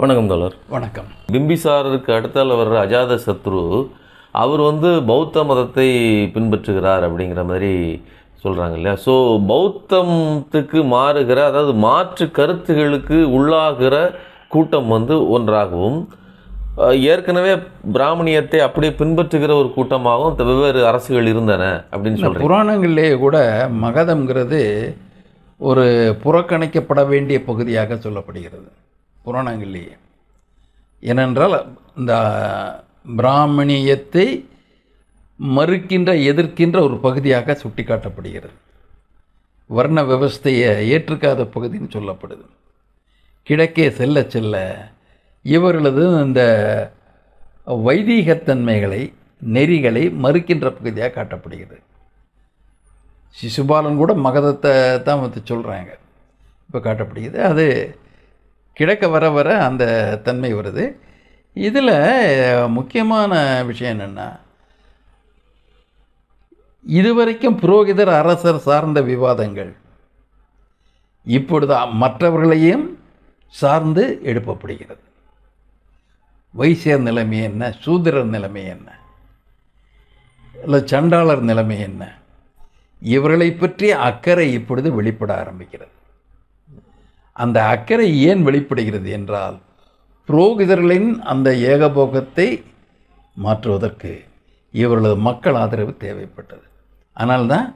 வணக்கம் தோழர் வணக்கம் பிம்பிசாரருக்கு அடுத்தால் வர்ற அஜாத சத்ரு அவர் வந்து பௌத்த மதத்தை பின்பற்றுகிறார் அப்படிங்கிற மாதிரி சொல்கிறாங்க இல்லையா ஸோ பௌத்தத்துக்கு மாறுகிற அதாவது மாற்று கருத்துகளுக்கு உள்ளாகிற கூட்டம் வந்து ஒன்றாகவும் ஏற்கனவே பிராமணியத்தை அப்படியே பின்பற்றுகிற ஒரு கூட்டமாகவும் வெவ்வேறு அரசுகள் இருந்தன அப்படின்னு சொல்கிறேன் புராணங்கள்லேயே கூட மகதம்ங்கிறது ஒரு புறக்கணிக்கப்பட வேண்டிய பகுதியாக சொல்லப்படுகிறது புராணங்கள்லேயே ஏனென்றால் இந்த பிராமணியத்தை மறுக்கின்ற எதிர்க்கின்ற ஒரு பகுதியாக சுட்டிக்காட்டப்படுகிறது வர்ண விவஸ்தையை ஏற்றுக்காத பகுதின்னு சொல்லப்படுது கிழக்கே செல்ல செல்ல இவர்களது இந்த வைதீகத்தன்மைகளை நெறிகளை மறுக்கின்ற பகுதியாக காட்டப்படுகிறது சிசுபாலன் கூட மகதத்தை தான் வந்து சொல்கிறாங்க இப்போ காட்டப்படுகிறது அது கிழக்க வர வர அந்த தன்மை வருது இதில் முக்கியமான விஷயம் என்னென்னா இதுவரைக்கும் புரோகிதர் அரசர் சார்ந்த விவாதங்கள் இப்பொழுது மற்றவர்களையும் சார்ந்து எழுப்பப்படுகிறது வைசியர் நிலைமை என்ன சூதரர் நிலைமை என்ன இல்லை சண்டாளர் நிலைமை என்ன இவர்களை பற்றிய அக்கறை இப்பொழுது வெளிப்பட ஆரம்பிக்கிறது அந்த அக்கறை ஏன் வெளிப்படுகிறது என்றால் புரோகிதர்களின் அந்த ஏகபோகத்தை மாற்றுவதற்கு இவர்களது மக்கள் ஆதரவு தேவைப்பட்டது தான்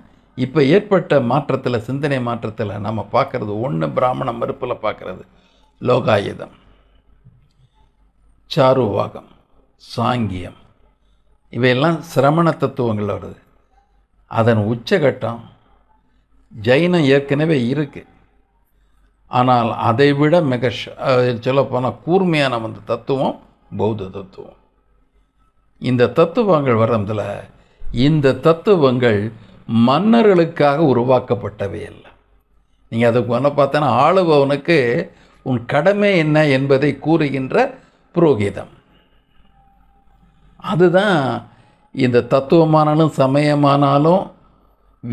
இப்போ ஏற்பட்ட மாற்றத்தில் சிந்தனை மாற்றத்தில் நம்ம பார்க்குறது ஒன்று பிராமண மறுப்பில் பார்க்குறது லோகாயுதம் சாருவாகம் சாங்கியம் இவையெல்லாம் சிரமண தத்துவங்கள் வருது அதன் உச்சகட்டம் ஜெயினம் ஏற்கனவே இருக்குது ஆனால் அதைவிட மிக சொல்லப்போனால் கூர்மையான அந்த தத்துவம் பௌத்த தத்துவம் இந்த தத்துவங்கள் வர்றதில் இந்த தத்துவங்கள் மன்னர்களுக்காக உருவாக்கப்பட்டவை இல்லை நீங்கள் அதுக்கு ஒன்று பார்த்தோன்னா ஆளுபவனுக்கு உன் கடமை என்ன என்பதை கூறுகின்ற புரோகிதம் அதுதான் இந்த தத்துவமானாலும் சமயமானாலும்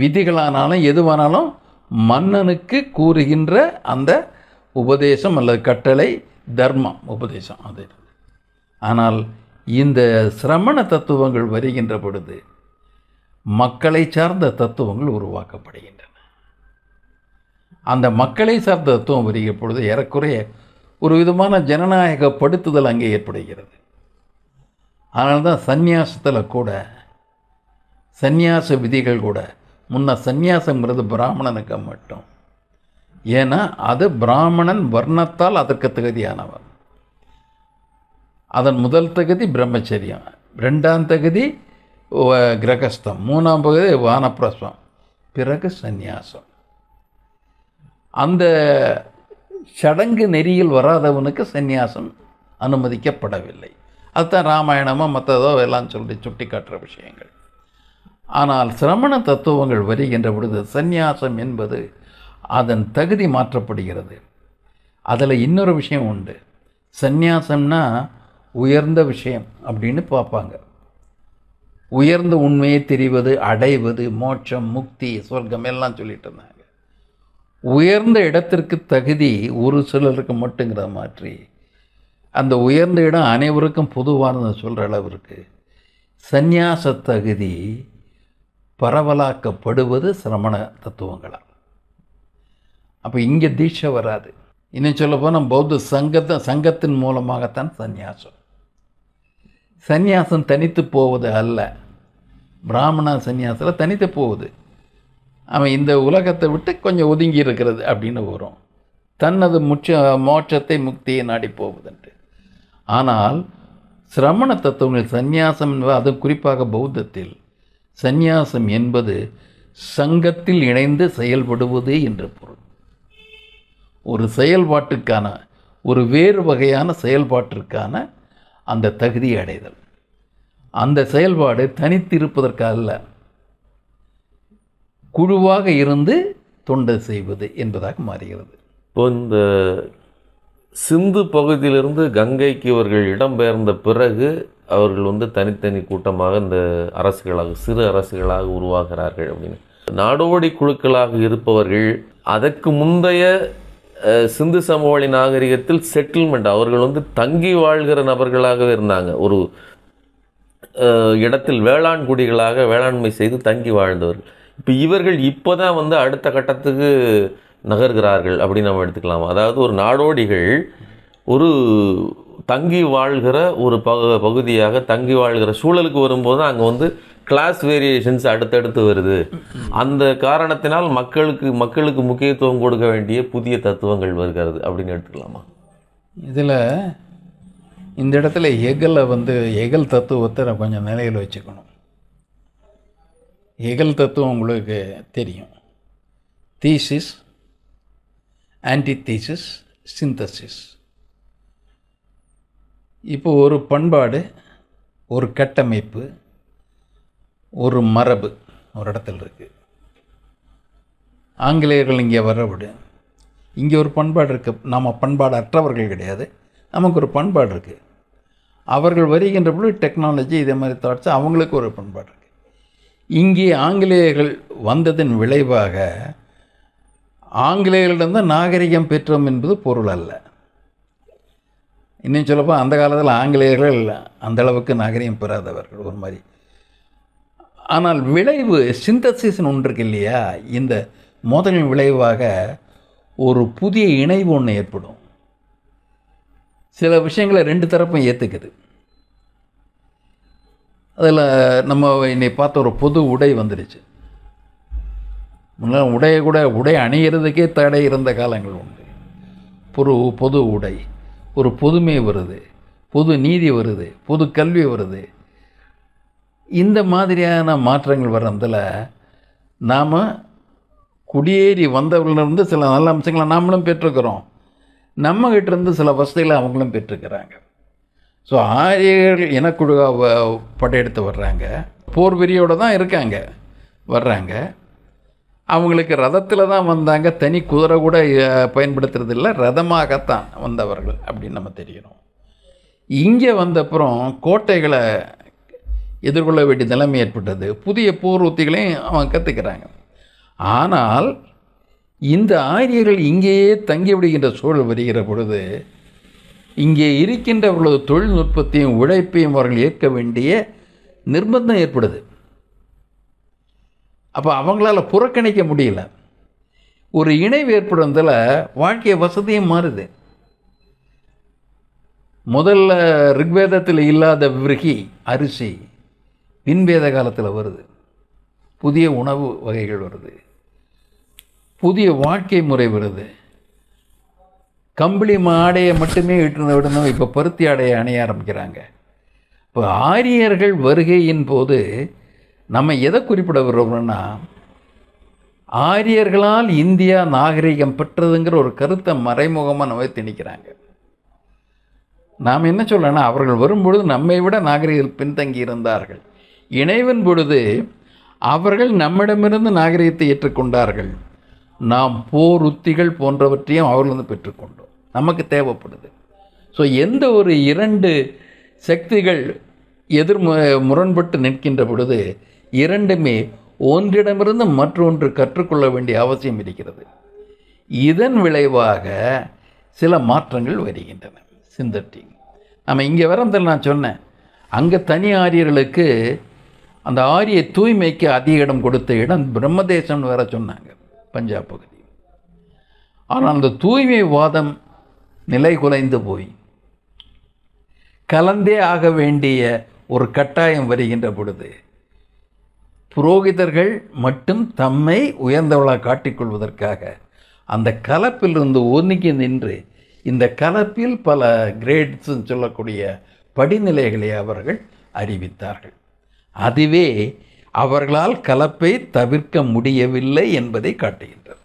விதிகளானாலும் எதுவானாலும் மன்னனுக்கு கூறுகின்ற அந்த உபதேசம் அல்லது கட்டளை தர்மம் உபதேசம் அது ஆனால் இந்த சிரமண தத்துவங்கள் வருகின்ற பொழுது மக்களை சார்ந்த தத்துவங்கள் உருவாக்கப்படுகின்றன அந்த மக்களை சார்ந்த தத்துவம் வருகிற பொழுது ஏறக்குறைய ஒரு விதமான ஜனநாயகப்படுத்துதல் அங்கே ஏற்படுகிறது அதனால்தான் தான் சந்நியாசத்தில் கூட சந்நியாச விதிகள் கூட முன்ன சந்நியாசங்கிறது பிராமணனுக்கு மட்டும் ஏன்னா அது பிராமணன் வர்ணத்தால் அதற்கு தகுதியானவன் அதன் முதல் தகுதி பிரம்மச்சரியம் ரெண்டாம் தகுதி கிரகஸ்தம் மூணாம் பகுதி வானப்பிரசம் பிறகு சந்நியாசம் அந்த சடங்கு நெறியில் வராதவனுக்கு சந்நியாசம் அனுமதிக்கப்படவில்லை அதுதான் ராமாயணமாக மற்றதோ எல்லாம் சொல்லி சுட்டி காட்டுற விஷயங்கள் ஆனால் சிரமண தத்துவங்கள் வருகின்ற பொழுது சந்நியாசம் என்பது அதன் தகுதி மாற்றப்படுகிறது அதில் இன்னொரு விஷயம் உண்டு சந்நியாசம்னா உயர்ந்த விஷயம் அப்படின்னு பார்ப்பாங்க உயர்ந்த உண்மையை தெரிவது அடைவது மோட்சம் முக்தி சொர்க்கம் எல்லாம் சொல்லிட்டு இருந்தாங்க உயர்ந்த இடத்திற்கு தகுதி ஒரு சிலருக்கு மட்டுங்கிற மாற்றி அந்த உயர்ந்த இடம் அனைவருக்கும் பொதுவானது சொல்கிற அளவிற்கு சந்நியாச தகுதி பரவலாக்கப்படுவது சிரமண தத்துவங்களாக அப்போ இங்கே தீட்சை வராது இன்னும் சொல்ல பௌத்த சங்கத்தை சங்கத்தின் மூலமாகத்தான் சந்நியாசம் சந்நியாசம் தனித்து போவது அல்ல பிராமண சந்நியாசத்தில் தனித்து போகுது அவன் இந்த உலகத்தை விட்டு கொஞ்சம் ஒதுங்கி இருக்கிறது அப்படின்னு வரும் தன்னது முச்ச மோட்சத்தை முக்தியை நாடி போவதுன்ட்டு ஆனால் சிரமண தத்துவங்கள் சந்நியாசம் என்பது அது குறிப்பாக பௌத்தத்தில் சந்நியாசம் என்பது சங்கத்தில் இணைந்து செயல்படுவது என்று பொருள் ஒரு செயல்பாட்டுக்கான ஒரு வேறு வகையான செயல்பாட்டிற்கான அந்த தகுதி அடைதல் அந்த செயல்பாடு தனித்திருப்பதற்கல்ல குழுவாக இருந்து தொண்டை செய்வது என்பதாக மாறுகிறது இப்போ இந்த சிந்து பகுதியிலிருந்து கங்கைக்கு இவர்கள் இடம்பெயர்ந்த பிறகு அவர்கள் வந்து தனித்தனி கூட்டமாக இந்த அரசுகளாக சிறு அரசுகளாக உருவாகிறார்கள் அப்படின்னு நாடோடி குழுக்களாக இருப்பவர்கள் அதற்கு முந்தைய சிந்து சமவெளி நாகரிகத்தில் செட்டில்மெண்ட் அவர்கள் வந்து தங்கி வாழ்கிற நபர்களாகவே இருந்தாங்க ஒரு இடத்தில் வேளாண் குடிகளாக வேளாண்மை செய்து தங்கி வாழ்ந்தவர்கள் இப்போ இவர்கள் இப்போ தான் வந்து அடுத்த கட்டத்துக்கு நகர்கிறார்கள் அப்படின்னு நம்ம எடுத்துக்கலாம் அதாவது ஒரு நாடோடிகள் ஒரு தங்கி வாழ்கிற ஒரு பக பகுதியாக தங்கி வாழ்கிற சூழலுக்கு வரும்போது தான் அங்கே வந்து கிளாஸ் வேரியேஷன்ஸ் அடுத்தடுத்து வருது அந்த காரணத்தினால் மக்களுக்கு மக்களுக்கு முக்கியத்துவம் கொடுக்க வேண்டிய புதிய தத்துவங்கள் வருகிறது அப்படின்னு எடுத்துக்கலாமா இதில் இந்த இடத்துல எகலை வந்து எகல் தத்துவத்தை நான் கொஞ்சம் நிலையில் வச்சுக்கணும் எகல் தத்துவம் உங்களுக்கு தெரியும் தீசிஸ் ஆன்டிதீசிஸ் சிந்தசிஸ் இப்போ ஒரு பண்பாடு ஒரு கட்டமைப்பு ஒரு மரபு ஒரு இடத்துல இருக்குது ஆங்கிலேயர்கள் இங்கே வரவிட இங்கே ஒரு பண்பாடு இருக்குது நம்ம பண்பாடு அற்றவர்கள் கிடையாது நமக்கு ஒரு பண்பாடு இருக்குது அவர்கள் வருகின்ற பொழுது டெக்னாலஜி இதே மாதிரி தாட்ஸ் அவங்களுக்கு ஒரு பண்பாடு இருக்குது இங்கே ஆங்கிலேயர்கள் வந்ததன் விளைவாக ஆங்கிலேயர்களிடம் நாகரிகம் பெற்றோம் என்பது பொருள் அல்ல இன்னும் சொல்லப்போ அந்த காலத்தில் ஆங்கிலேயர்கள் அந்தளவுக்கு நாகரிகம் பெறாதவர்கள் ஒரு மாதிரி ஆனால் விளைவு சிந்தசிஸ்னு ஒன்று இருக்கு இல்லையா இந்த மோதலின் விளைவாக ஒரு புதிய இணைவு ஒன்று ஏற்படும் சில விஷயங்களை ரெண்டு தரப்பும் ஏற்றுக்குது அதில் நம்ம இன்னை பார்த்த ஒரு பொது உடை வந்துடுச்சு முன்னெல்லாம் உடைய கூட உடை அணிகிறதுக்கே தடை இருந்த காலங்கள் உண்டு பொரு பொது உடை ஒரு பொதுமை வருது புது நீதி வருது புது கல்வி வருது இந்த மாதிரியான மாற்றங்கள் வர்றதில் நாம் குடியேறி வந்தவர்களிருந்து சில நல்ல அம்சங்களை நாமளும் பெற்றுக்கிறோம் நம்மகிட்ட இருந்து சில வசதிகளை அவங்களும் பெற்றுக்கிறாங்க ஸோ ஆரியர்கள் இனக்குழுவாக படையெடுத்து வர்றாங்க போர் வெறியோடு தான் இருக்காங்க வர்றாங்க அவங்களுக்கு ரதத்தில் தான் வந்தாங்க தனி குதிரை கூட இல்லை ரதமாகத்தான் வந்தவர்கள் அப்படின்னு நம்ம தெரிகிறோம் இங்கே வந்தப்புறம் கோட்டைகளை எதிர்கொள்ள வேண்டிய நிலைமை ஏற்பட்டது புதிய போர் உத்திகளையும் அவங்க கற்றுக்கிறாங்க ஆனால் இந்த ஆரியர்கள் இங்கேயே தங்கிவிடுகின்ற சூழல் வருகிற பொழுது இங்கே இருக்கின்றவர்களது தொழில்நுட்பத்தையும் உழைப்பையும் அவர்கள் ஏற்க வேண்டிய நிர்பந்தம் ஏற்படுது அப்போ அவங்களால புறக்கணிக்க முடியல ஒரு இணைவு ஏற்படுறதில் வாழ்க்கைய வசதியும் மாறுது முதல்ல ரிக்வேதத்தில் இல்லாத விருகி அரிசி பின்வேத காலத்தில் வருது புதிய உணவு வகைகள் வருது புதிய வாழ்க்கை முறை வருது கம்பளி ஆடையை மட்டுமே இட்டுருந்த விடணும் இப்போ பருத்தி ஆடையை அணைய ஆரம்பிக்கிறாங்க இப்போ ஆரியர்கள் வருகையின் போது நம்ம எதை குறிப்பிட விரும்புகிறோம்னா ஆரியர்களால் இந்தியா நாகரிகம் பெற்றதுங்கிற ஒரு கருத்தை மறைமுகமாக நம்ம திணிக்கிறாங்க நாம் என்ன சொல்லணும்னா அவர்கள் வரும்பொழுது நம்மை விட நாகரீகம் பின்தங்கி இருந்தார்கள் இணைவின் பொழுது அவர்கள் நம்மிடமிருந்து நாகரிகத்தை ஏற்றுக்கொண்டார்கள் நாம் போர் உத்திகள் போன்றவற்றையும் அவர்களிருந்து பெற்றுக்கொண்டோம் நமக்கு தேவைப்படுது ஸோ எந்த ஒரு இரண்டு சக்திகள் எதிர் முரண்பட்டு நிற்கின்ற பொழுது இரண்டுமே ஒன்றிடமிருந்து மற்றொன்று கற்றுக்கொள்ள வேண்டிய அவசியம் இருக்கிறது இதன் விளைவாக சில மாற்றங்கள் வருகின்றன சிந்தட்டி நம்ம இங்கே வரந்தில் நான் சொன்னேன் அங்கே தனி ஆரியர்களுக்கு அந்த ஆரிய தூய்மைக்கு அதிக இடம் கொடுத்த இடம் பிரம்மதேசம்னு வேற சொன்னாங்க பஞ்சாப் பகுதி ஆனால் அந்த தூய்மை வாதம் நிலை குலைந்து போய் கலந்தே ஆக வேண்டிய ஒரு கட்டாயம் வருகின்ற பொழுது புரோகிதர்கள் மட்டும் தம்மை உயர்ந்தவளாக காட்டிக்கொள்வதற்காக அந்த கலப்பிலிருந்து ஒதுங்கி நின்று இந்த கலப்பில் பல கிரேட்ஸ்ன்னு சொல்லக்கூடிய படிநிலைகளை அவர்கள் அறிவித்தார்கள் அதுவே அவர்களால் கலப்பை தவிர்க்க முடியவில்லை என்பதை காட்டுகின்றது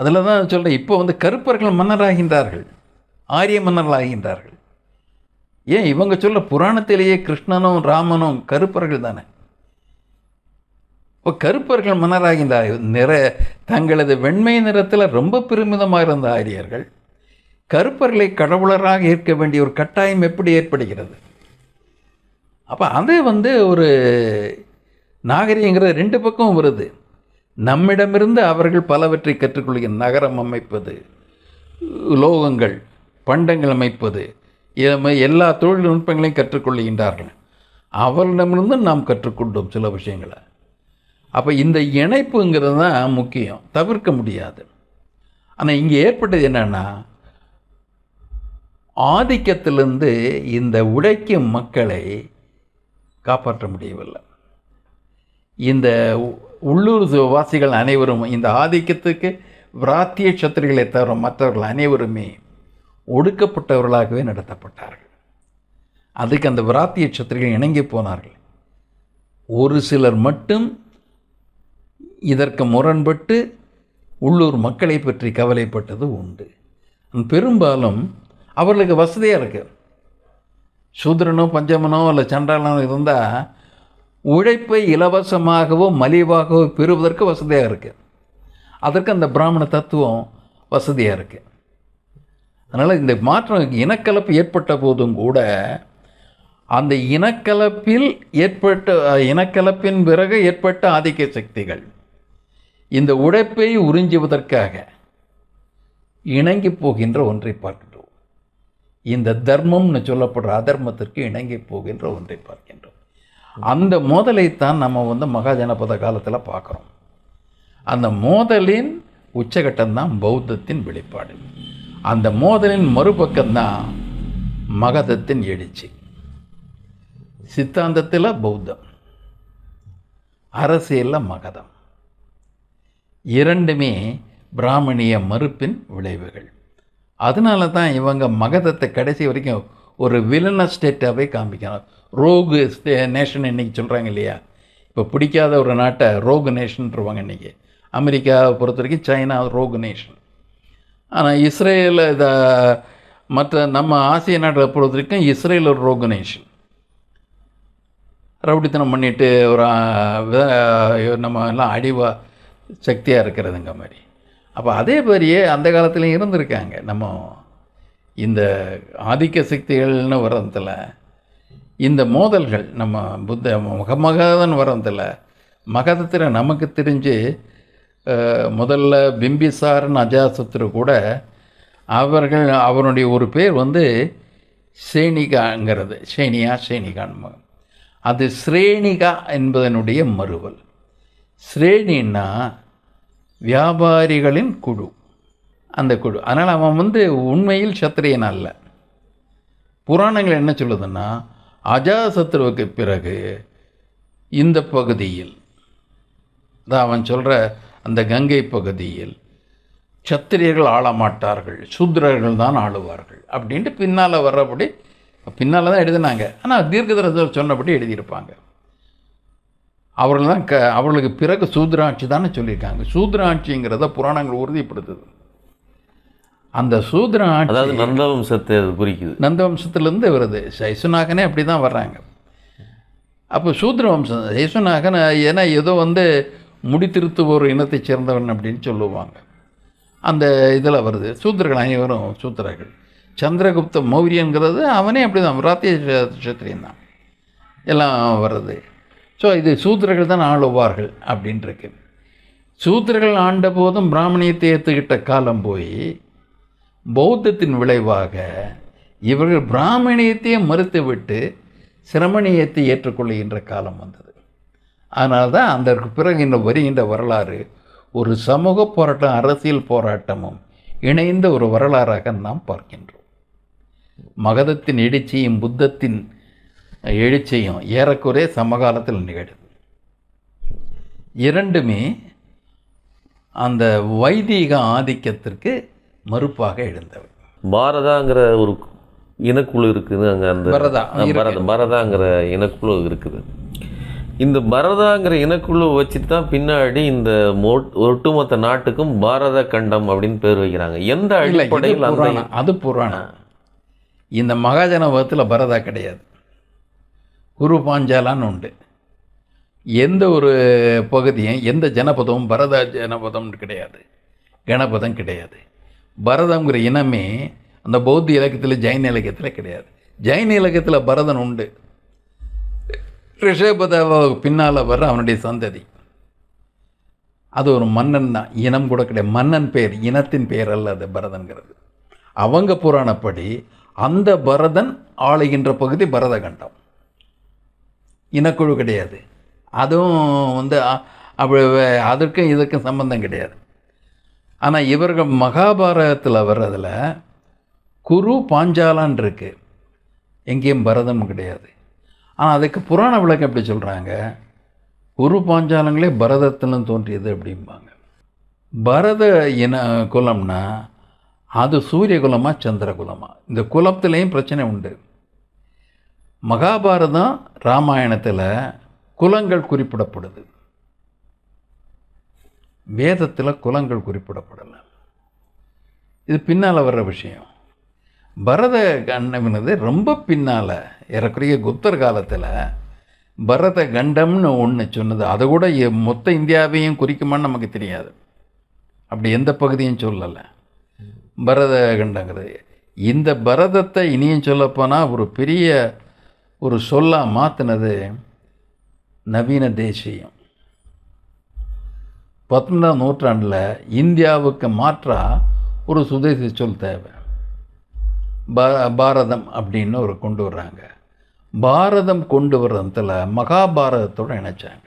அதில் தான் சொல்கிறேன் இப்போ வந்து கருப்பர்கள் மன்னராகின்றார்கள் ஆரிய மன்னர்களாகின்றார்கள் ஏன் இவங்க சொல்ல புராணத்திலேயே கிருஷ்ணனும் ராமனும் கருப்பர்கள் தானே இப்போ கருப்பர்கள் மன்னராக இந்த நிற தங்களது வெண்மை நிறத்தில் ரொம்ப பெருமிதமாக இருந்த ஆரியர்கள் கருப்பர்களை கடவுளராக இருக்க வேண்டிய ஒரு கட்டாயம் எப்படி ஏற்படுகிறது அப்போ அது வந்து ஒரு நாகரிகங்கிறது ரெண்டு பக்கமும் வருது நம்மிடமிருந்து அவர்கள் பலவற்றை கற்றுக்கொள்கிற நகரம் அமைப்பது லோகங்கள் பண்டங்கள் அமைப்பது எல்லா தொழில்நுட்பங்களையும் கற்றுக்கொள்கின்றார்கள் அவர்களிடமிருந்து நாம் கற்றுக்கொண்டோம் சில விஷயங்களை அப்போ இந்த இணைப்புங்கிறது தான் முக்கியம் தவிர்க்க முடியாது ஆனால் இங்கே ஏற்பட்டது என்னென்னா ஆதிக்கத்திலிருந்து இந்த உடைக்கும் மக்களை காப்பாற்ற முடியவில்லை இந்த உள்ளூர் வாசிகள் அனைவரும் இந்த ஆதிக்கத்துக்கு விராத்திய சத்திரிகளை தவிர மற்றவர்கள் அனைவருமே ஒடுக்கப்பட்டவர்களாகவே நடத்தப்பட்டார்கள் அதுக்கு அந்த விராத்திய சத்திரிகள் இணங்கி போனார்கள் ஒரு சிலர் மட்டும் இதற்கு முரண்பட்டு உள்ளூர் மக்களை பற்றி கவலைப்பட்டது உண்டு பெரும்பாலும் அவர்களுக்கு வசதியாக இருக்குது சூத்ரனோ பஞ்சமனோ இல்லை சண்டாளனோ இருந்தால் உழைப்பை இலவசமாகவோ மலிவாகவோ பெறுவதற்கு வசதியாக இருக்குது அதற்கு அந்த பிராமண தத்துவம் வசதியாக இருக்குது அதனால் இந்த மாற்றம் இனக்கலப்பு ஏற்பட்ட போதும் கூட அந்த இனக்கலப்பில் ஏற்பட்ட இனக்கலப்பின் பிறகு ஏற்பட்ட ஆதிக்க சக்திகள் இந்த உழைப்பை உறிஞ்சுவதற்காக இணங்கி போகின்ற ஒன்றை பார்க்கின்றோம் இந்த தர்மம்னு சொல்லப்படுற அதர்மத்திற்கு இணங்கி போகின்ற ஒன்றை பார்க்கின்றோம் அந்த மோதலைத்தான் நம்ம வந்து மகாஜனபத காலத்தில் பார்க்குறோம் அந்த மோதலின் உச்சகட்டம்தான் பௌத்தத்தின் வெளிப்பாடு அந்த மோதலின் மறுபக்கம்தான் மகதத்தின் எழுச்சி சித்தாந்தத்தில் பௌத்தம் அரசியலில் மகதம் இரண்டுமே பிராமணிய மறுப்பின் விளைவுகள் அதனால தான் இவங்க மகதத்தை கடைசி வரைக்கும் ஒரு வில்லன ஸ்டேட்டாகவே காமிக்கிறாங்க ரோகு ஸ்டே நேஷன் இன்றைக்கி சொல்கிறாங்க இல்லையா இப்போ பிடிக்காத ஒரு நாட்டை ரோகு நேஷன்ருவாங்க இன்றைக்கி அமெரிக்காவை பொறுத்த வரைக்கும் சைனா ரோகு நேஷன் ஆனால் இஸ்ரேலில் இதை மற்ற நம்ம ஆசிய நாட்டை பொறுத்த வரைக்கும் இஸ்ரேல் ஒரு ரோகு நேஷன் ரவுடித்தனம் பண்ணிட்டு ஒரு நம்ம எல்லாம் அடிவா சக்தியாக இருக்கிறதுங்க மாதிரி அப்போ அதே மாதிரியே அந்த காலத்துலேயும் இருந்திருக்காங்க நம்ம இந்த ஆதிக்க சக்திகள்னு வர்றதில் இந்த மோதல்கள் நம்ம புத்த மகமகதன் வர்றதில் மகதத்தில் நமக்கு தெரிஞ்சு முதல்ல பிம்பிசாரன் அஜாசத்ரு கூட அவர்கள் அவனுடைய ஒரு பேர் வந்து சேனிகாங்கிறது சேனியா சேனிகான் அது ஸ்ரேணிகா என்பதனுடைய மறுவல் ஸ்ரேணின்னா வியாபாரிகளின் குழு அந்த குழு அதனால் அவன் வந்து உண்மையில் சத்திரியன் அல்ல புராணங்கள் என்ன சொல்லுதுன்னா அஜாசத்ருவுக்கு பிறகு இந்த பகுதியில் தான் அவன் சொல்கிற அந்த கங்கை பகுதியில் சத்திரியர்கள் ஆளமாட்டார்கள் சூத்ரர்கள் தான் ஆளுவார்கள் அப்படின்ட்டு பின்னால் வர்றபடி பின்னால் தான் எழுதினாங்க ஆனால் தீர்க்கதரசர் சொன்னபடி எழுதியிருப்பாங்க அவர்கள் தான் க அவர்களுக்கு பிறகு சூத்ராட்சி தானே சொல்லியிருக்காங்க சூத்ராட்சிங்கிறத புராணங்கள் உறுதிப்படுத்துது அந்த சூத்ர அதாவது நந்தவம்சத்தை குறிக்குது நந்தவம்சத்துலேருந்து வருது சைசுநாகனே அப்படி தான் வர்றாங்க அப்போ சூத்ர வம்சம் சைசுநாகன் ஏன்னா ஏதோ வந்து முடித்திருத்து ஒரு இனத்தை சேர்ந்தவன் அப்படின்னு சொல்லுவாங்க அந்த இதில் வருது சூத்திரர்கள் அனைவரும் சூத்திரர்கள் சந்திரகுப்த மௌரியங்கிறது அவனே அப்படி தான் ராத்திய சத்திரியன் தான் எல்லாம் வருது ஸோ இது சூத்திரர்கள் தான் ஆளுவார்கள் அப்படின்ட்டுருக்கு சூத்திரர்கள் ஆண்ட போதும் பிராமணியத்தை ஏற்றுக்கிட்ட காலம் போய் பௌத்தத்தின் விளைவாக இவர்கள் பிராமணியத்தையே மறுத்துவிட்டு சிரமணியத்தை ஏற்றுக்கொள்கின்ற காலம் வந்தது அதனால தான் அதற்கு பிறகு இந்த வருகின்ற வரலாறு ஒரு சமூக போராட்டம் அரசியல் போராட்டமும் இணைந்த ஒரு வரலாறாக நாம் பார்க்கின்றோம் மகதத்தின் எழுச்சியும் புத்தத்தின் எழுச்சியும் ஏறக்குறைய சமகாலத்தில் நிகழுது இரண்டுமே அந்த வைதிக ஆதிக்கத்திற்கு மறுப்பாக எழுந்தவை பாரதாங்கிற ஒரு இனக்குழு இருக்குது அங்கே அந்த பரதா பரத பரதாங்கிற இனக்குழு இருக்குது இந்த பரதாங்கிற இனக்குழு வச்சு தான் பின்னாடி இந்த ஒட்டுமொத்த நாட்டுக்கும் பாரத கண்டம் அப்படின்னு பேர் வைக்கிறாங்க எந்த அடிப்படையில் அது புராணம் இந்த மகாஜன பரதா கிடையாது குரு பாஞ்சாலான்னு உண்டு எந்த ஒரு பகுதியும் எந்த ஜனபதமும் பரத ஜனபதம்னு கிடையாது கணபதம் கிடையாது பரதங்கிற இனமே அந்த பௌத்த இலக்கியத்தில் ஜெயின் இலக்கியத்தில் கிடையாது ஜெயின் இலக்கியத்தில் பரதன் உண்டு ரிஷபதேவாவுக்கு பின்னால் வர்ற அவனுடைய சந்ததி அது ஒரு மன்னன் தான் இனம் கூட கிடையாது மன்னன் பெயர் இனத்தின் பெயர் அல்ல அது பரதன்கிறது அவங்க புராணப்படி அந்த பரதன் ஆளுகின்ற பகுதி பரதகண்டம் இனக்குழு கிடையாது அதுவும் வந்து அப்படி அதற்கும் இதற்கும் சம்பந்தம் கிடையாது ஆனால் இவர்கள் மகாபாரதத்தில் வர்றதில் குரு பாஞ்சாலான் இருக்குது எங்கேயும் பரதம் கிடையாது ஆனால் அதுக்கு புராண விளக்கம் எப்படி சொல்கிறாங்க குரு பாஞ்சாலங்களே பரதத்திலும் தோன்றியது அப்படிம்பாங்க பரத இன குலம்னா அது சூரிய குலமாக சந்திர குலமாக இந்த குலத்துலேயும் பிரச்சனை உண்டு மகாபாரதம் ராமாயணத்தில் குலங்கள் குறிப்பிடப்படுது வேதத்தில் குலங்கள் குறிப்பிடப்படலை இது பின்னால் வர்ற விஷயம் பரத கண்டம்னது ரொம்ப பின்னால் ஏறக்குறைய குப்தர் காலத்தில் பரத கண்டம்னு ஒன்று சொன்னது அதை கூட மொத்த இந்தியாவையும் குறிக்குமான்னு நமக்கு தெரியாது அப்படி எந்த பகுதியும் சொல்லலை பரத கண்டங்கிறது இந்த பரதத்தை இனியும் சொல்லப்போனால் ஒரு பெரிய ஒரு சொல்லாக மாற்றினது நவீன தேசியம் பத்தொன்பதாம் நூற்றாண்டில் இந்தியாவுக்கு மாற்றாக ஒரு சுதேசி சொல் தேவை பா பாரதம் அப்படின்னு ஒரு கொண்டு வர்றாங்க பாரதம் கொண்டு வர்றதுல மகாபாரதத்தோடு இணைச்சாங்க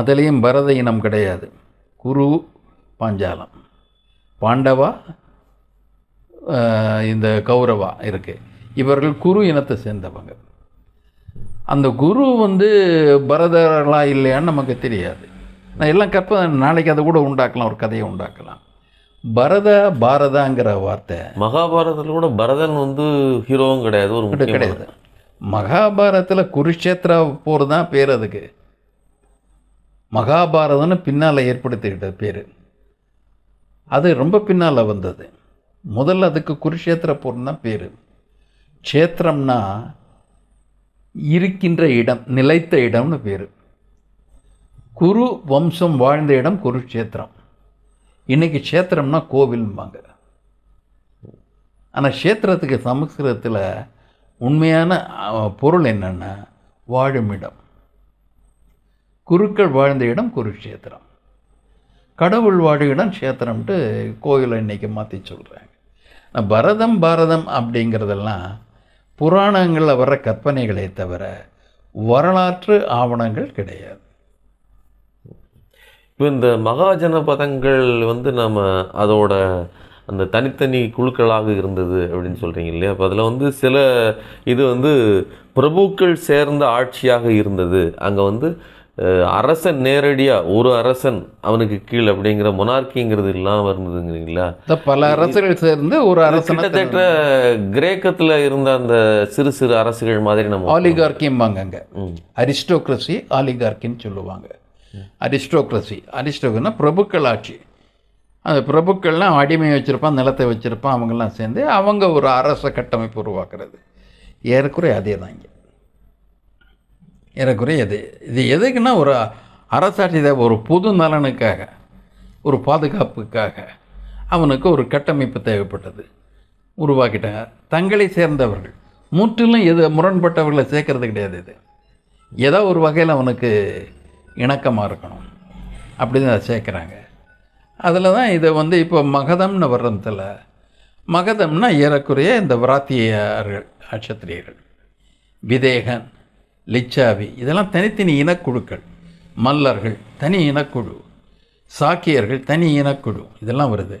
அதுலேயும் பரத இனம் கிடையாது குரு பாஞ்சாலம் பாண்டவா இந்த கௌரவா இருக்குது இவர்கள் குரு இனத்தை சேர்ந்தவங்க அந்த குரு வந்து பரதரெல்லாம் இல்லையான்னு நமக்கு தெரியாது நான் எல்லாம் கற்ப நாளைக்கு அதை கூட உண்டாக்கலாம் ஒரு கதையை உண்டாக்கலாம் பரத பாரதாங்கிற வார்த்தை மகாபாரதத்தில் கூட பரதன் வந்து ஹீரோவும் கிடையாது ஒரு கிடையாது மகாபாரதத்தில் குருஷேத்ரா போர் தான் பேர் அதுக்கு மகாபாரதம்னு பின்னால் ஏற்படுத்திக்கிட்ட பேர் அது ரொம்ப பின்னால் வந்தது முதல்ல அதுக்கு குருஷேத்திர போர்னு தான் பேர் க்ஷேத்திரம்னா இருக்கின்ற இடம் நிலைத்த இடம்னு பேர் குரு வம்சம் வாழ்ந்த இடம் குருக்ஷேத்திரம் இன்றைக்கி க்ஷேத்திரம்னா கோவில்ம்பாங்க ஆனால் க்ஷேத்திரத்துக்கு சமஸ்கிருதத்தில் உண்மையான பொருள் என்னென்னா வாழும் இடம் குருக்கள் வாழ்ந்த இடம் குருக்ஷேத்திரம் கடவுள் வாழும் இடம் க்ஷேத்திரம்ட்டு கோவிலை இன்றைக்கி மாற்றி சொல்கிறாங்க பரதம் பாரதம் அப்படிங்கிறதெல்லாம் புராணங்களில் வர கற்பனைகளே தவிர வரலாற்று ஆவணங்கள் கிடையாது இப்போ இந்த மகாஜனபதங்கள் வந்து நம்ம அதோட அந்த தனித்தனி குழுக்களாக இருந்தது அப்படின்னு சொல்கிறீங்க இல்லையா அப்போ அதில் வந்து சில இது வந்து பிரபுக்கள் சேர்ந்த ஆட்சியாக இருந்தது அங்கே வந்து அரசன் நேரடியாக ஒரு அரசன் அவனுக்கு கீழ் அப்படிங்கிற மொனார்க்கிங்கிறது இல்லாமல் இருந்ததுங்கிறீங்களா பல அரசுகள் சேர்ந்து ஒரு அரசு கிட்டத்தட்ட கிரேக்கத்தில் இருந்த அந்த சிறு சிறு அரசுகள் மாதிரி நம்ம ஆலிகார்க்கிம்பாங்க அங்கே அரிஸ்டோக்ரஸி ஆலிகார்க்கின்னு சொல்லுவாங்க அரிஸ்டோக்ரஸி அரிஸ்டோக்னா பிரபுக்கள் ஆட்சி அந்த பிரபுக்கள்லாம் அடிமை வச்சுருப்பான் நிலத்தை வச்சுருப்பான் அவங்கெல்லாம் சேர்ந்து அவங்க ஒரு அரச கட்டமைப்பு உருவாக்குறது ஏறக்குறைய அதே தான் இங்கே ஏறக்குறைய இது இது எதுக்குன்னா ஒரு அரசாட்சி ஒரு பொது நலனுக்காக ஒரு பாதுகாப்புக்காக அவனுக்கு ஒரு கட்டமைப்பு தேவைப்பட்டது உருவாக்கிட்டாங்க தங்களை சேர்ந்தவர்கள் முற்றிலும் எது முரண்பட்டவர்களை சேர்க்கறது கிடையாது இது ஏதோ ஒரு வகையில் அவனுக்கு இணக்கமாக இருக்கணும் அப்படின்னு அதை சேர்க்குறாங்க அதில் தான் இதை வந்து இப்போ மகதம்னு வர்றதில் மகதம்னா ஏறக்குறைய இந்த விராத்தியர்கள் நட்சத்திரியர்கள் விதேகன் லிச்சாவி இதெல்லாம் தனித்தனி இனக்குழுக்கள் மல்லர்கள் தனி இனக்குழு சாக்கியர்கள் தனி இனக்குழு இதெல்லாம் வருது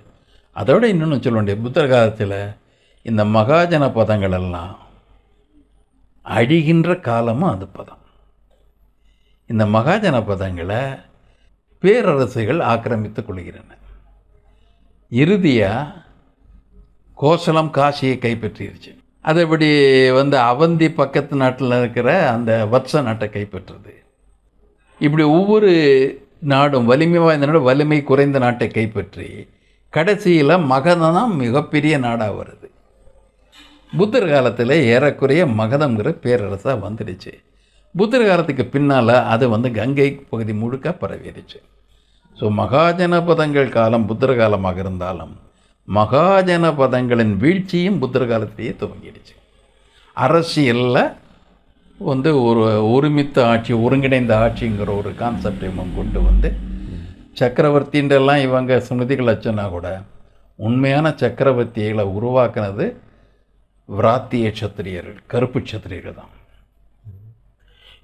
அதோட இன்னொன்று சொல்ல வேண்டிய புத்தர் காலத்தில் இந்த மகாஜன பதங்கள் எல்லாம் அழிகின்ற காலமும் அந்த பதம் இந்த மகாஜன பதங்களை பேரரசுகள் ஆக்கிரமித்து கொள்கிறன இறுதியாக கோசலம் காசியை கைப்பற்றிடுச்சு இப்படி வந்து அவந்தி பக்கத்து நாட்டில் இருக்கிற அந்த வத்ச நாட்டை கைப்பற்றுறது இப்படி ஒவ்வொரு நாடும் வலிமை வாய்ந்த நாடு வலிமை குறைந்த நாட்டை கைப்பற்றி கடைசியில் மகதம் மிகப்பெரிய நாடாக வருது புத்தர் காலத்தில் ஏறக்குறைய மகதங்கிற பேரரசாக வந்துடுச்சு புத்தர் காலத்துக்கு பின்னால் அது வந்து கங்கை பகுதி முழுக்க பரவிடுச்சு ஸோ மகாஜனபதங்கள் காலம் புத்தர் காலமாக இருந்தாலும் மகாஜன பதங்களின் வீழ்ச்சியும் புத்தர் காலத்திலேயே துவங்கிடுச்சு அரசியலில் வந்து ஒரு ஒருமித்த ஆட்சி ஒருங்கிணைந்த ஆட்சிங்கிற ஒரு கான்செப்டை இவங்க கொண்டு வந்து சக்கரவர்த்தின்றெல்லாம் இவங்க சுமதிகள் அச்சனா கூட உண்மையான சக்கரவர்த்திகளை உருவாக்குனது விராத்திய சத்திரியர்கள் கருப்பு சத்திரியர்கள் தான்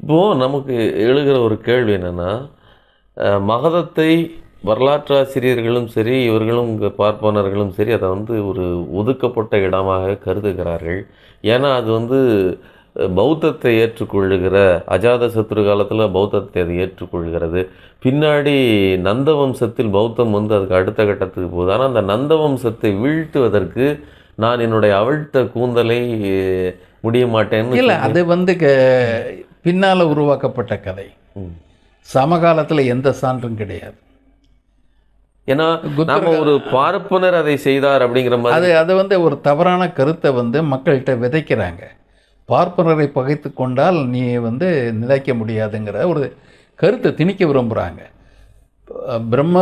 இப்போது நமக்கு எழுகிற ஒரு கேள்வி என்னென்னா மகதத்தை வரலாற்றாசிரியர்களும் சரி இவர்களும் இங்கே பார்ப்பனர்களும் சரி அதை வந்து ஒரு ஒதுக்கப்பட்ட இடமாக கருதுகிறார்கள் ஏன்னா அது வந்து பௌத்தத்தை ஏற்றுக்கொள்ளுகிற அஜாத சத்ரு காலத்தில் பௌத்தத்தை அது ஏற்றுக்கொள்கிறது பின்னாடி நந்த வம்சத்தில் பௌத்தம் வந்து அதுக்கு அடுத்த கட்டத்துக்கு போகுது ஆனால் அந்த நந்த வம்சத்தை வீழ்த்துவதற்கு நான் என்னுடைய அவழ்த்த கூந்தலை முடிய மாட்டேன்னு இல்லை அது வந்து பின்னால் உருவாக்கப்பட்ட கதை சமகாலத்தில் எந்த சான்றும் கிடையாது ஏன்னா நாம ஒரு பார்ப்பனர் அதை செய்தார் அப்படிங்கிற மாதிரி அது அது வந்து ஒரு தவறான கருத்தை வந்து மக்கள்கிட்ட விதைக்கிறாங்க பார்ப்பனரை பகைத்து கொண்டால் நீ வந்து நிலைக்க முடியாதுங்கிற ஒரு கருத்தை திணிக்க விரும்புகிறாங்க பிரம்ம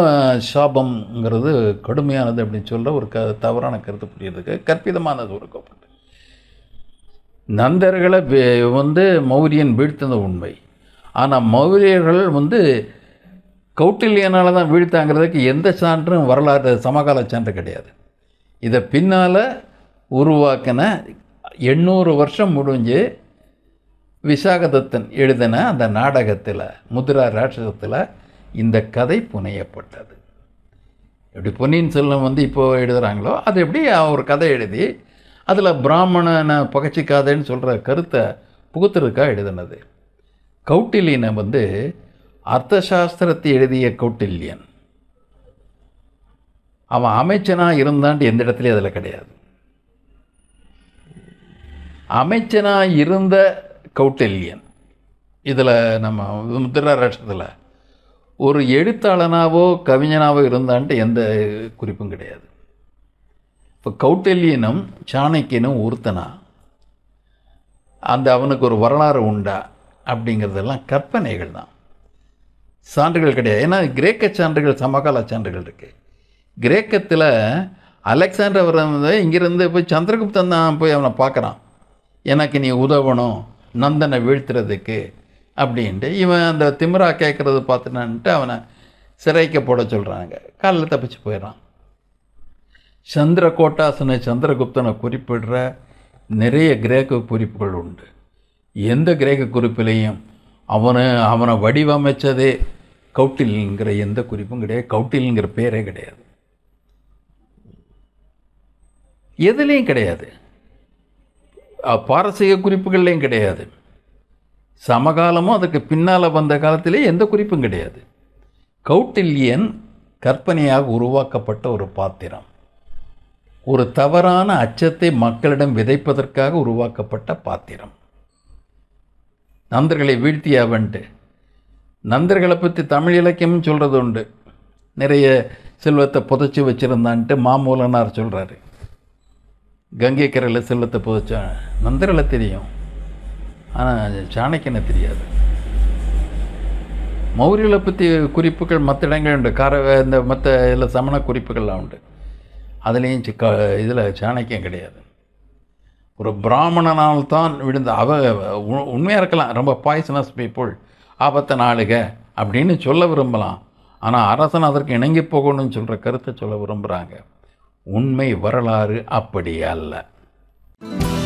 சாபம்ங்கிறது கடுமையானது அப்படின்னு சொல்ல ஒரு க தவறான கருத்து புரியுறதுக்கு கற்பிதமானது ஒரு கோப்பட்டு நந்தர்களை வந்து மௌரியன் வீழ்த்தின உண்மை ஆனால் மௌரியர்கள் வந்து கௌட்டில்யனால் தான் வீழ்த்தாங்கிறதுக்கு எந்த சான்றும் வரலாறு சமகால சான்று கிடையாது இதை பின்னால் உருவாக்கின எண்ணூறு வருஷம் முடிஞ்சு விசாகதத்தன் எழுதின அந்த நாடகத்தில் முதிரா ராட்சசத்தில் இந்த கதை புனையப்பட்டது எப்படி பொன்னியின் செல்வம் வந்து இப்போது எழுதுகிறாங்களோ அது எப்படி ஒரு கதை எழுதி அதில் பிராமணனை புகைச்சிக்காதேன்னு சொல்கிற கருத்தை புகுத்துறதுக்காக எழுதினது கௌட்டிலியனை வந்து அர்த்த சாஸ்திரத்தை எழுதிய கௌட்டில்யன் அவன் அமைச்சனாக இருந்தான்ட்டு எந்த இடத்துலையும் அதில் கிடையாது அமைச்சனாக இருந்த கௌட்டில்யன் இதில் நம்ம முத்திரா ஒரு எழுத்தாளனாவோ கவிஞனாவோ இருந்தான்ட்டு எந்த குறிப்பும் கிடையாது இப்போ கௌட்டல்யனும் சாணக்கியனும் ஒருத்தனா அந்த அவனுக்கு ஒரு வரலாறு உண்டா அப்படிங்கிறதெல்லாம் கற்பனைகள் தான் சான்றுகள் கிடையாது ஏன்னா கிரேக்க சான்றுகள் சமகால சான்றுகள் இருக்குது கிரேக்கத்தில் அலெக்சாண்டர் வந்து இங்கேருந்து போய் சந்திரகுப்தன் தான் போய் அவனை பார்க்குறான் எனக்கு நீ உதவணும் நந்தனை வீழ்த்துறதுக்கு அப்படின்ட்டு இவன் அந்த திமிரா கேட்குறது பார்த்துனான்ட்டு அவனை சிறைக்க போட சொல்கிறாங்க காலில் தப்பிச்சு போயிடறான் கோட்டாசனை சந்திரகுப்தனை குறிப்பிடுற நிறைய கிரேக்க குறிப்புகள் உண்டு எந்த கிரேக்க குறிப்பிலையும் அவனை அவனை வடிவமைச்சதே கவுட்டில்ங்கிற எந்த குறிப்பும் கிடையாது கவுட்டில்ங்கிற பேரே கிடையாது எதுலேயும் கிடையாது பாரசீக குறிப்புகள்லேயும் கிடையாது சமகாலமும் அதுக்கு பின்னால் வந்த காலத்திலே எந்த குறிப்பும் கிடையாது கவுட்டில்யன் கற்பனையாக உருவாக்கப்பட்ட ஒரு பாத்திரம் ஒரு தவறான அச்சத்தை மக்களிடம் விதைப்பதற்காக உருவாக்கப்பட்ட பாத்திரம் நந்தர்களை வீழ்த்தியாவன்ட்டு நந்தர்களை பற்றி தமிழ் இலக்கியம்னு சொல்கிறது உண்டு நிறைய செல்வத்தை புதைச்சி வச்சுருந்தான்ட்டு மாமூலனார் சொல்கிறாரு கங்கைக்கரையில் செல்வத்தை புதைச்சா நந்தர்களை தெரியும் ஆனால் சாணக்கியனை தெரியாது மௌரியலை பற்றி குறிப்புகள் மற்ற இடங்கள் உண்டு கார இந்த மற்ற இதில் சமண குறிப்புகள்லாம் உண்டு அதுலேயும் க இதில் சாணக்கியம் கிடையாது ஒரு பிராமணனால் தான் விழுந்த அவ உண்மையாக இருக்கலாம் ரொம்ப பாய்சனஸ் பீப்புள் ஆபத்த நாளுக அப்படின்னு சொல்ல விரும்பலாம் ஆனால் அரசன் அதற்கு இணங்கி போகணும்னு சொல்கிற கருத்தை சொல்ல விரும்புகிறாங்க உண்மை வரலாறு அப்படி அல்ல